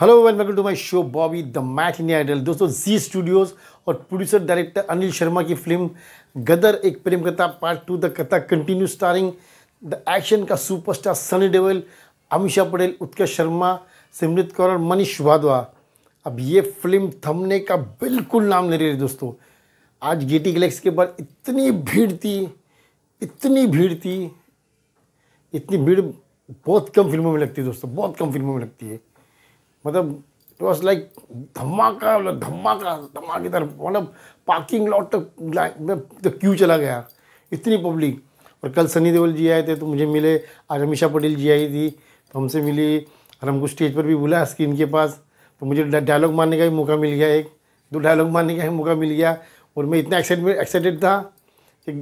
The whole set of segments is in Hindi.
hello welcome to my show Bobby the in idol दोस्तों जी स्टूडियोज और प्रोड्यूसर डायरेक्टर अनिल शर्मा की फिल्म Gadar Ek Prem Katha part two the Katha continue starring the action का सुपरस्टार सनी डेवल अमीषा पटेल उत्कर्ष शर्मा सिमृत कौर और मनीष वाधवा अब ये फिल्म थमने का बिल्कुल नाम नहीं ले रही दोस्तों आज गेटी गलेक्स के बाद इतनी भीड़ थी इतनी भीड़ थी इतनी भीड़ बहुत कम फिल्मों में लगती है दोस्तों बहुत कम फिल्मों में लगती है मतलब इट वॉज लाइक धमाका मतलब धमाका धमाकेदार मतलब पार्किंग लॉट तक तो मतलब क्यू चला गया इतनी पब्लिक और कल सनी देओल जी आए थे तो मुझे मिले आज अमीषा पटेल जी आई थी तो हमसे मिली और हमको स्टेज पर भी बुलाया स्क्रीन के पास तो मुझे डायलॉग मारने का भी मौका मिल गया एक दो डायलॉग मारने का भी मौका मिल गया और मैं इतना एक्साइटमेंट एक्साइटेड था कि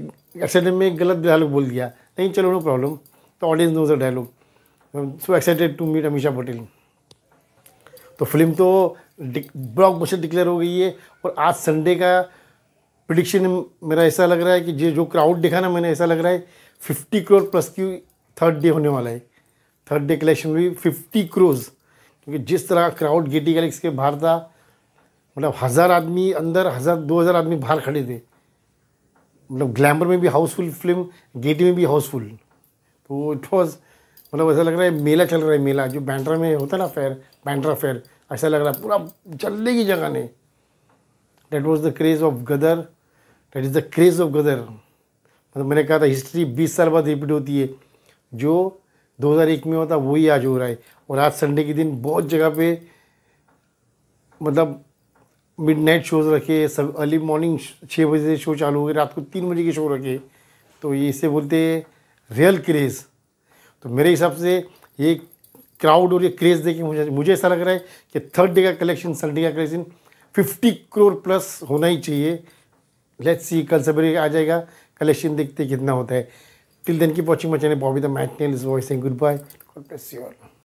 एक्साइटेड में गलत डायलॉग बोल दिया नहीं चलो नो प्रॉब्लम तो audience know the dialogue so excited to meet Ameesha Patel तो फिल्म तो ब्लॉक बस्टर डिक्लेयर हो गई है और आज संडे का प्रडिक्शन मेरा ऐसा लग रहा है कि जो जो क्राउड दिखा ना मैंने ऐसा लग रहा है फिफ्टी क्रोर प्लस की थर्ड डे होने वाला है थर्ड डे कलेक्शन भी फिफ्टी क्रोज क्योंकि जिस तरह क्राउड गेटी गैलेक्स के बाहर था मतलब हज़ार आदमी अंदर हज़ार दो हज़ार आदमी बाहर खड़े थे मतलब ग्लैमर में भी हाउसफुल फिल्म गेटी में भी हाउसफुल तो इट वॉज़ मतलब ऐसा लग रहा है मेला चल रहा है मेला जो बैंड्रा में होता है ना फेयर बैंड्रा फेयर ऐसा लग रहा है पूरा चलने की जगह नहीं that was the craze of Gadar that is the craze of Gadar मतलब मैंने कहा था हिस्ट्री बीस साल बाद रिपीट होती है जो 2001 में होता वही आज हो रहा है और आज संडे के दिन बहुत जगह पे मतलब मिड नाइट शोज़ रखे सब अर्ली मॉर्निंग छः बजे से शो चालू हो गए रात को तीन बजे के शो रखे तो ये इसे बोलते हैं रियल क्रेज़ तो मेरे हिसाब से ये क्राउड और ये क्रेज़ देखिए मुझे मुझे ऐसा लग रहा है कि थर्ड डे का कलेक्शन संडे का कलेक्शन फिफ्टी करोड़ प्लस होना ही चाहिए लेट्स सी कल सवेरे आ जाएगा कलेक्शन देखते कितना होता है टिल देन की वॉचिंग मचाने बॉबी द मैट इज वॉइस good bye God bless you all